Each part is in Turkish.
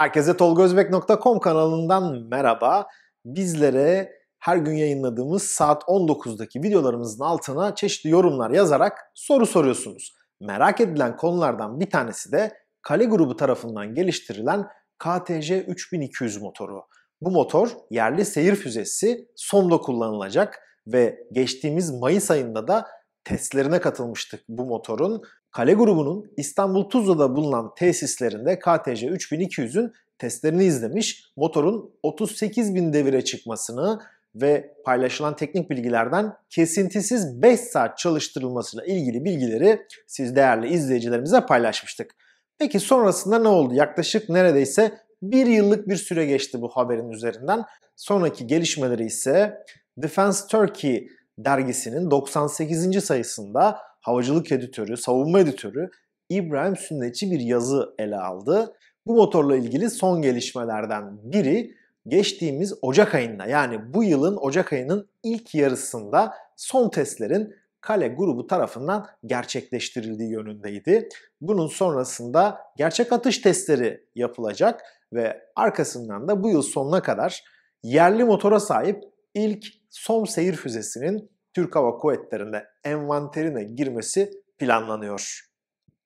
Herkese tolgozbek.com kanalından merhaba. Bizlere her gün yayınladığımız saat 19'daki videolarımızın altına çeşitli yorumlar yazarak soru soruyorsunuz. Merak edilen konulardan bir tanesi de Kale grubu tarafından geliştirilen KTC 3200 motoru. Bu motor yerli seyir füzesi SOM'da kullanılacak ve geçtiğimiz Mayıs ayında da testlerine katılmıştık bu motorun Kale grubunun İstanbul Tuzla'da bulunan tesislerinde KTC 3200'ün testlerini izlemiş, motorun 38 bin devire çıkmasını ve paylaşılan teknik bilgilerden kesintisiz 5 saat çalıştırılmasıyla ilgili bilgileri siz değerli izleyicilerimize paylaşmıştık. Peki sonrasında ne oldu? Yaklaşık neredeyse bir yıllık bir süre geçti bu haberin üzerinden. Sonraki gelişmeleri ise Defense Turkey dergisinin 98. sayısında havacılık editörü, savunma editörü İbrahim Sünnetçi bir yazı ele aldı. Bu motorla ilgili son gelişmelerden biri geçtiğimiz Ocak ayında yani bu yılın Ocak ayının ilk yarısında son testlerin Kale grubu tarafından gerçekleştirildiği yönündeydi. Bunun sonrasında gerçek atış testleri yapılacak ve arkasından da bu yıl sonuna kadar yerli motora sahip ilk SOM seyir füzesinin Türk Hava Kuvvetleri'ne envanterine girmesi planlanıyor.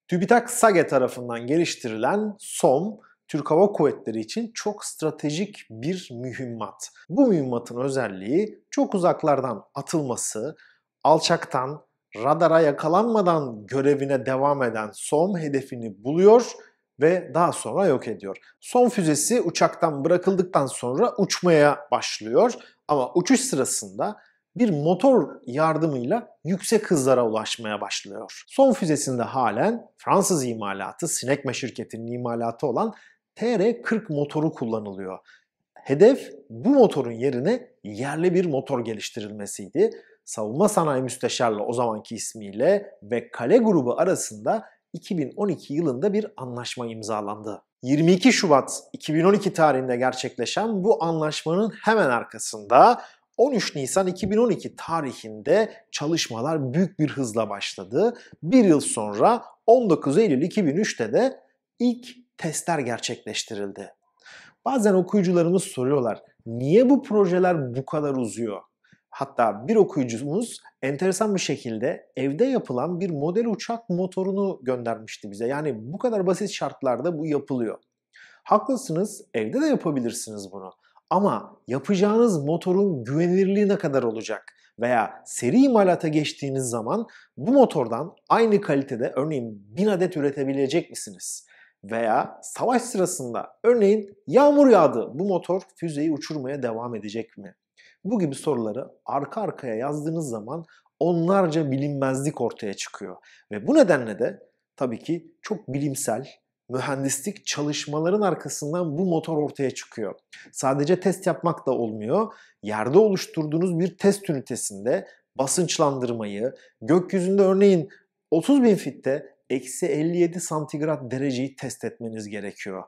TÜBİTAK SAGE tarafından geliştirilen SOM, Türk Hava Kuvvetleri için çok stratejik bir mühimmat. Bu mühimmatın özelliği çok uzaklardan atılması, alçaktan, radara yakalanmadan görevine devam eden SOM hedefini buluyor ve daha sonra yok ediyor. SOM füzesi uçaktan bırakıldıktan sonra uçmaya başlıyor ama uçuş sırasında bir motor yardımıyla yüksek hızlara ulaşmaya başlıyor. Son füzesinde halen Fransız imalatı Sinekme şirketinin imalatı olan TR-40 motoru kullanılıyor. Hedef bu motorun yerine yerli bir motor geliştirilmesiydi. Savunma Sanayi Müsteşarlığı o zamanki ismiyle ve Kale grubu arasında 2012 yılında bir anlaşma imzalandı. 22 Şubat 2012 tarihinde gerçekleşen bu anlaşmanın hemen arkasında 13 Nisan 2012 tarihinde çalışmalar büyük bir hızla başladı. Bir yıl sonra 19 Eylül 2003'te de ilk testler gerçekleştirildi. Bazen okuyucularımız soruyorlar, niye bu projeler bu kadar uzuyor? Hatta bir okuyucumuz enteresan bir şekilde evde yapılan bir model uçak motorunu göndermişti bize. Yani bu kadar basit şartlarda bu yapılıyor. Haklısınız, evde de yapabilirsiniz bunu. Ama yapacağınız motorun güvenilirliği ne kadar olacak? Veya seri imalata geçtiğiniz zaman bu motordan aynı kalitede örneğin 1000 adet üretebilecek misiniz? Veya savaş sırasında örneğin yağmur yağdı bu motor füzeyi uçurmaya devam edecek mi? Bu gibi soruları arka arkaya yazdığınız zaman onlarca bilinmezlik ortaya çıkıyor. Ve bu nedenle de tabii ki çok bilimsel mühendislik çalışmaların arkasından bu motor ortaya çıkıyor. Sadece test yapmak da olmuyor. Yerde oluşturduğunuz bir test ünitesinde basınçlandırmayı, gökyüzünde örneğin 30 bin fitte eksi 57 santigrat dereceyi test etmeniz gerekiyor.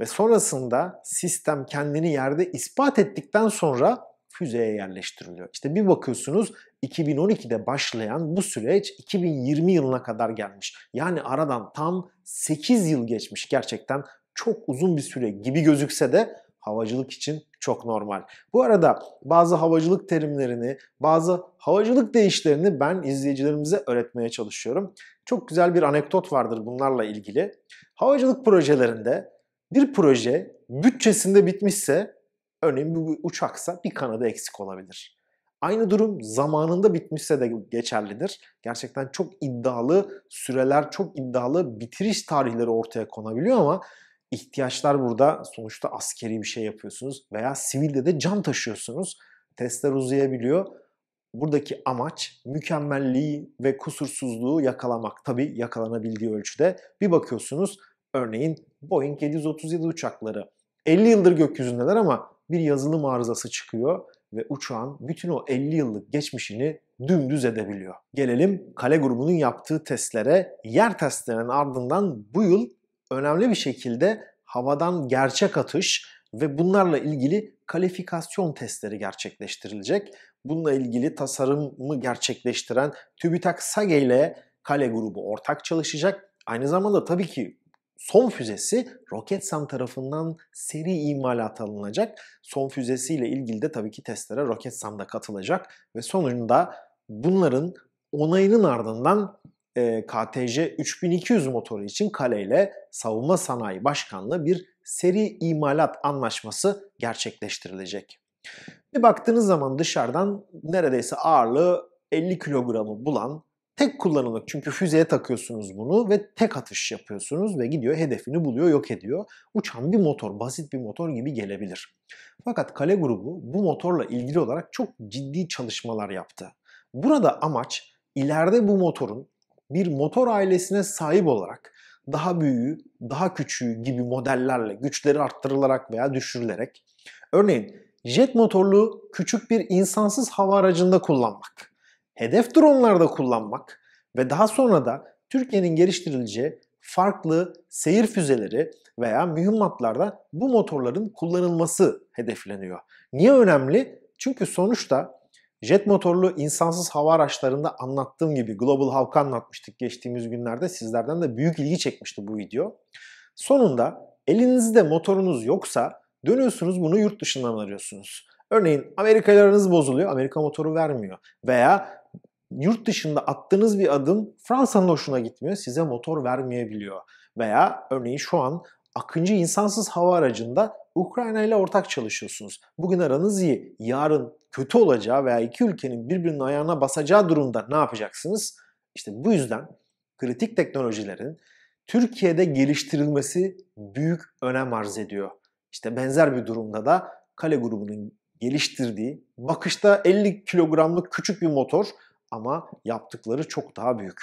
Ve sonrasında sistem kendini yerde ispat ettikten sonra füzeye yerleştiriliyor. İşte bir bakıyorsunuz 2012'de başlayan bu süreç 2020 yılına kadar gelmiş. Yani aradan tam 8 yıl geçmiş gerçekten çok uzun bir süre gibi gözükse de havacılık için çok normal. Bu arada bazı havacılık terimlerini, bazı havacılık değişlerini ben izleyicilerimize öğretmeye çalışıyorum. Çok güzel bir anekdot vardır bunlarla ilgili. Havacılık projelerinde bir proje bütçesinde bitmişse Örneğin bu uçaksa bir kanadı eksik olabilir. Aynı durum zamanında bitmişse de geçerlidir. Gerçekten çok iddialı süreler, çok iddialı bitiriş tarihleri ortaya konabiliyor ama ihtiyaçlar burada sonuçta askeri bir şey yapıyorsunuz veya sivilde de can taşıyorsunuz. Testler uzayabiliyor. Buradaki amaç mükemmelliği ve kusursuzluğu yakalamak. Tabi yakalanabildiği ölçüde. Bir bakıyorsunuz örneğin Boeing 737 uçakları 50 yıldır gökyüzündeler ama bir yazılım arızası çıkıyor ve uçağın bütün o 50 yıllık geçmişini dümdüz edebiliyor. Gelelim kale grubunun yaptığı testlere. Yer testlerinin ardından bu yıl önemli bir şekilde havadan gerçek atış ve bunlarla ilgili kalifikasyon testleri gerçekleştirilecek. Bununla ilgili tasarımı gerçekleştiren TÜBİTAK SAGE ile kale grubu ortak çalışacak. Aynı zamanda tabii ki son füzesi Roketsan tarafından seri imalat alınacak. Son füzesiyle ilgili de tabii ki testlere Roketsan da katılacak ve sonunda bunların onayının ardından e, KTC 3200 motoru için Kale ile Savunma Sanayi Başkanlığı bir seri imalat anlaşması gerçekleştirilecek. Bir baktığınız zaman dışarıdan neredeyse ağırlığı 50 kilogramı bulan Tek kullanımlık çünkü füzeye takıyorsunuz bunu ve tek atış yapıyorsunuz ve gidiyor hedefini buluyor yok ediyor. Uçan bir motor basit bir motor gibi gelebilir. Fakat kale grubu bu motorla ilgili olarak çok ciddi çalışmalar yaptı. Burada amaç ileride bu motorun bir motor ailesine sahip olarak daha büyüğü, daha küçüğü gibi modellerle güçleri arttırılarak veya düşürülerek örneğin jet motorlu küçük bir insansız hava aracında kullanmak hedef dronlarda kullanmak ve daha sonra da Türkiye'nin geliştirileceği farklı seyir füzeleri veya mühimmatlarda bu motorların kullanılması hedefleniyor. Niye önemli? Çünkü sonuçta jet motorlu insansız hava araçlarında anlattığım gibi Global Hawk'ı anlatmıştık geçtiğimiz günlerde. Sizlerden de büyük ilgi çekmişti bu video. Sonunda elinizde motorunuz yoksa dönüyorsunuz bunu yurt dışından arıyorsunuz. Örneğin Amerikalarınız bozuluyor, Amerika motoru vermiyor. Veya yurt dışında attığınız bir adım Fransa'nın hoşuna gitmiyor, size motor vermeyebiliyor. Veya örneğin şu an Akıncı insansız hava aracında Ukrayna ile ortak çalışıyorsunuz. Bugün aranız iyi, yarın kötü olacağı veya iki ülkenin birbirinin ayağına basacağı durumda ne yapacaksınız? İşte bu yüzden kritik teknolojilerin Türkiye'de geliştirilmesi büyük önem arz ediyor. İşte benzer bir durumda da Kale grubunun geliştirdiği bakışta 50 kilogramlık küçük bir motor ama yaptıkları çok daha büyük.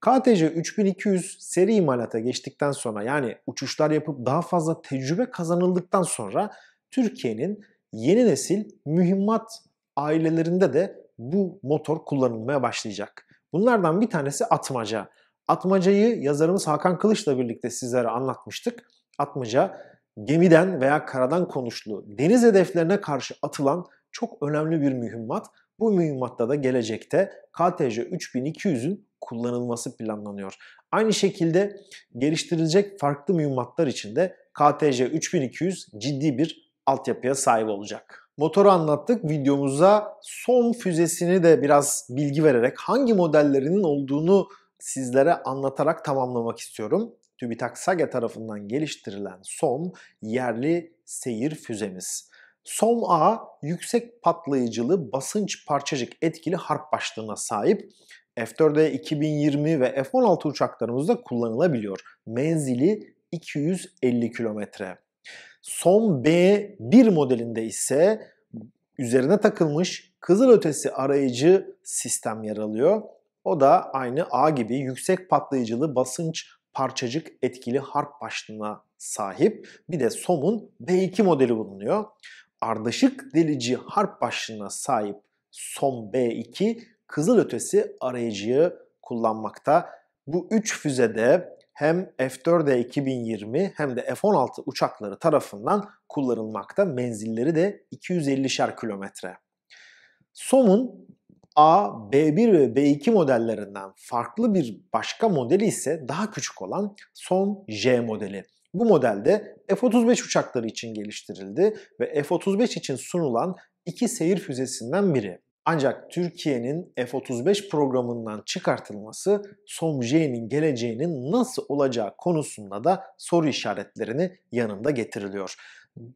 KTC 3200 seri imalata geçtikten sonra yani uçuşlar yapıp daha fazla tecrübe kazanıldıktan sonra Türkiye'nin yeni nesil mühimmat ailelerinde de bu motor kullanılmaya başlayacak. Bunlardan bir tanesi atmaca. Atmacayı yazarımız Hakan Kılıç'la birlikte sizlere anlatmıştık. Atmaca gemiden veya karadan konuşlu deniz hedeflerine karşı atılan çok önemli bir mühimmat. Bu mühimmatta da gelecekte KTC 3200'ün kullanılması planlanıyor. Aynı şekilde geliştirilecek farklı mühimmatlar için de KTC 3200 ciddi bir altyapıya sahip olacak. Motoru anlattık. Videomuza son füzesini de biraz bilgi vererek hangi modellerinin olduğunu sizlere anlatarak tamamlamak istiyorum. TÜBİTAK SAGE tarafından geliştirilen son yerli seyir füzemiz. Som A yüksek patlayıcılı basınç parçacık etkili harp başlığına sahip. f 4 d 2020 ve F-16 uçaklarımızda kullanılabiliyor. Menzili 250 kilometre. Som B1 modelinde ise üzerine takılmış kızılötesi arayıcı sistem yer alıyor. O da aynı A gibi yüksek patlayıcılı basınç parçacık etkili harp başlığına sahip. Bir de SOM'un B2 modeli bulunuyor ardışık delici harp başlığına sahip son B2 kızılötesi arayıcıyı kullanmakta. Bu 3 füzede hem F4E 2020 hem de F-16 uçakları tarafından kullanılmakta. Menzilleri de 250'şer kilometre. SOM'un A, B1 ve B2 modellerinden farklı bir başka modeli ise daha küçük olan SOM J modeli. Bu modelde F-35 uçakları için geliştirildi ve F-35 için sunulan iki seyir füzesinden biri. Ancak Türkiye'nin F-35 programından çıkartılması Somje'nin geleceğinin nasıl olacağı konusunda da soru işaretlerini yanında getiriliyor.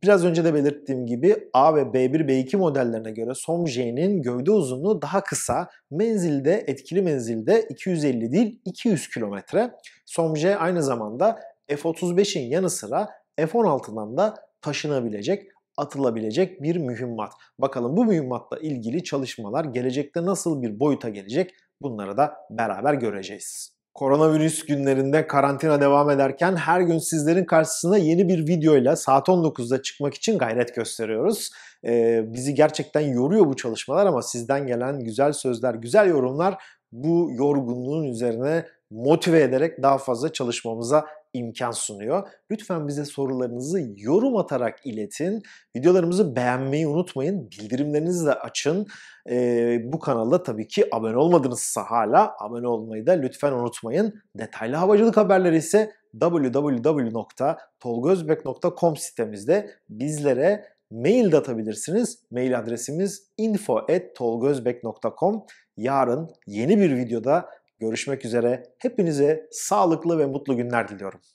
Biraz önce de belirttiğim gibi A ve B1, B2 modellerine göre Somje'nin gövde uzunluğu daha kısa, menzilde, etkili menzilde 250 değil 200 kilometre. Somje aynı zamanda F-35'in yanı sıra F-16'dan da taşınabilecek, atılabilecek bir mühimmat. Bakalım bu mühimmatla ilgili çalışmalar gelecekte nasıl bir boyuta gelecek bunları da beraber göreceğiz. Koronavirüs günlerinde karantina devam ederken her gün sizlerin karşısına yeni bir videoyla saat 19'da çıkmak için gayret gösteriyoruz. Ee, bizi gerçekten yoruyor bu çalışmalar ama sizden gelen güzel sözler, güzel yorumlar bu yorgunluğun üzerine motive ederek daha fazla çalışmamıza imkan sunuyor. Lütfen bize sorularınızı yorum atarak iletin. Videolarımızı beğenmeyi unutmayın. Bildirimlerinizi de açın. Ee, bu kanalda tabii ki abone olmadınızsa hala abone olmayı da lütfen unutmayın. Detaylı havacılık haberleri ise www.tolgozbek.com sitemizde bizlere mail de atabilirsiniz. Mail adresimiz info.tolgozbek.com Yarın yeni bir videoda Görüşmek üzere. Hepinize sağlıklı ve mutlu günler diliyorum.